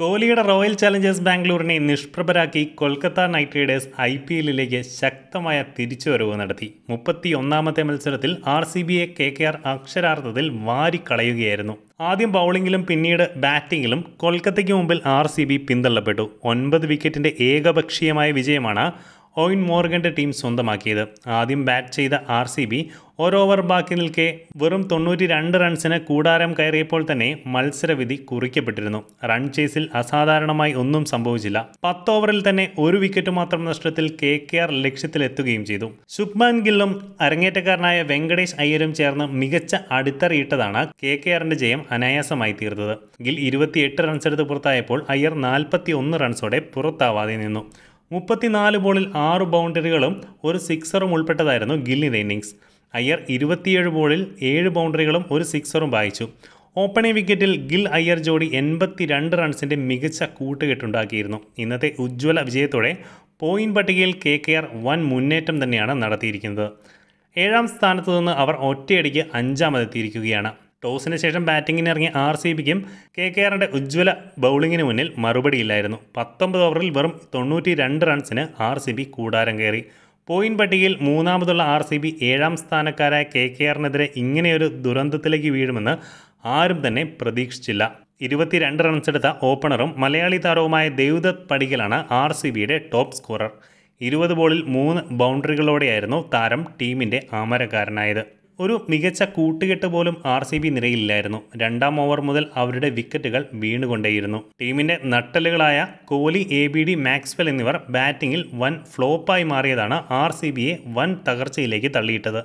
കോഹ്ലിയുടെ royal challengers ബാംഗ്ലൂരിനെ നിഷ്പ്രഭരാക്കി Kolkata knight riders I P എല്ലിലേക്ക് ശക്തമായ തിരിച്ചുവരവ് നടത്തി മുപ്പത്തി ഒന്നാമത്തെ മത്സരത്തിൽ ആർ സി ബിയെ കെ കെ ആർ അക്ഷരാർത്ഥത്തിൽ വാരിക്കളയുകയായിരുന്നു ആദ്യം ബൗളിങ്ങിലും പിന്നീട് ബാറ്റിങ്ങിലും കൊൽക്കത്തയ്ക്ക് മുമ്പിൽ ആർ സി ബി പിന്തള്ളപ്പെട്ടു ഒൻപത് വിക്കറ്റിൻ്റെ ഏകപക്ഷീയമായ വിജയമാണ് ഓയിൻ മോർഗൻ്റെ ടീം സ്വന്തമാക്കിയത് ആദ്യം ബാറ്റ് ചെയ്ത ആർ സി ബി ഓരോവർ ബാക്കി നിൽക്കെ വെറും തൊണ്ണൂറ്റി രണ്ട് റൺസിന് കൂടാരം കയറിയപ്പോൾ തന്നെ മത്സരവിധി കുറിക്കപ്പെട്ടിരുന്നു റൺ ചേസിൽ അസാധാരണമായി ഒന്നും സംഭവിച്ചില്ല പത്ത് ഓവറിൽ തന്നെ ഒരു വിക്കറ്റ് മാത്രം നഷ്ടത്തിൽ കെ കെ ആർ ലക്ഷ്യത്തിലെത്തുകയും ചെയ്തു ശുഭ്മാൻ ഗില്ലും അരങ്ങേറ്റക്കാരനായ വെങ്കടേഷ് അയ്യരും ചേർന്ന് മികച്ച അടിത്തറയിട്ടതാണ് കെ കെ ആറിന്റെ ജയം അനായാസമായി തീർത്തത് ഗിൽ ഇരുപത്തിയെട്ട് റൺസ് എടുത്ത് പുറത്തായപ്പോൾ അയ്യർ നാൽപ്പത്തി ഒന്ന് റൺസോടെ പുറത്താവാതെ നിന്നു മുപ്പത്തിനാല് ബോളിൽ ആറ് ബൗണ്ടറികളും ഒരു സിക്സറും ഉൾപ്പെട്ടതായിരുന്നു ഗില്ലിൻ്റെ ഇന്നിങ്സ് അയ്യർ ഇരുപത്തിയേഴ് ബോളിൽ ഏഴ് ബൗണ്ടറികളും ഒരു സിക്സറും വായിച്ചു ഓപ്പണിംഗ് വിക്കറ്റിൽ ഗിൽ അയ്യർ ജോഡി എൺപത്തി രണ്ട് റൺസിൻ്റെ മികച്ച കൂട്ടുകെട്ടുണ്ടാക്കിയിരുന്നു ഇന്നത്തെ ഉജ്ജ്വല വിജയത്തോടെ പോയിന്റ് പട്ടികയിൽ കെ കെ ആർ വൻ മുന്നേറ്റം തന്നെയാണ് നടത്തിയിരിക്കുന്നത് ഏഴാം സ്ഥാനത്തു നിന്ന് അവർ ഒറ്റയടിക്ക് അഞ്ചാമതെത്തിയിരിക്കുകയാണ് ടോസിന് ശേഷം ബാറ്റിങ്ങിന് ഇറങ്ങിയ ആർ സി ബിക്കും കെ കെ ആറിൻ്റെ ഉജ്ജ്വല ബൗളിങ്ങിന് മുന്നിൽ മറുപടിയില്ലായിരുന്നു പത്തൊമ്പത് ഓവറിൽ വെറും തൊണ്ണൂറ്റി രണ്ട് റൺസിന് ആർ സി ബി കൂടാരം കയറി പോയിന്റ് പട്ടികയിൽ മൂന്നാമതുള്ള ആർ സി ബി ഏഴാം സ്ഥാനക്കാരായ കെ കെ ആറിനെതിരെ ഇങ്ങനെയൊരു ദുരന്തത്തിലേക്ക് വീഴുമെന്ന് ആരും തന്നെ പ്രതീക്ഷിച്ചില്ല ഇരുപത്തിരണ്ട് റൺസ് എടുത്ത ഓപ്പണറും മലയാളി താരവുമായ ദേവ്ദത്ത് പടിക്കലാണ് ആർ സി ബിയുടെ ടോപ്പ് സ്കോറർ ഇരുപത് ബോളിൽ മൂന്ന് ബൗണ്ടറികളോടെയായിരുന്നു താരം ടീമിൻ്റെ ആമരക്കാരനായത് ഒരു മികച്ച കൂട്ടുകെട്ട് പോലും ആർ സി ബി നിരയില്ലായിരുന്നു രണ്ടാം ഓവർ മുതൽ അവരുടെ വിക്കറ്റുകൾ വീണുകൊണ്ടേയിരുന്നു ടീമിന്റെ നട്ടലുകളായ Kohli A B D Maxwell എന്നിവർ ബാറ്റിംഗിൽ വൻ ഫ്ലോപ്പായി മാറിയതാണ് ആർ സി ബിയെ വൻ തകർച്ചയിലേക്ക് തള്ളിയിട്ടത്